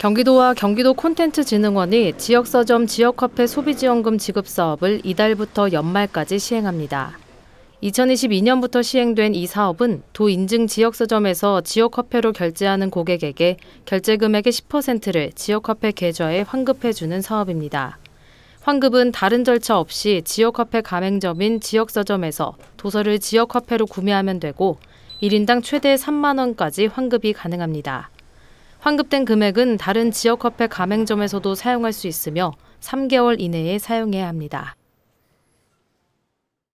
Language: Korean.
경기도와 경기도 콘텐츠진흥원이 지역서점 지역화폐 소비지원금 지급 사업을 이달부터 연말까지 시행합니다. 2022년부터 시행된 이 사업은 도 인증 지역서점에서 지역화폐로 결제하는 고객에게 결제금액의 10%를 지역화폐 계좌에 환급해주는 사업입니다. 환급은 다른 절차 없이 지역화폐 가맹점인 지역서점에서 도서를 지역화폐로 구매하면 되고 1인당 최대 3만 원까지 환급이 가능합니다. 환급된 금액은 다른 지역화폐 가맹점에서도 사용할 수 있으며 3개월 이내에 사용해야 합니다.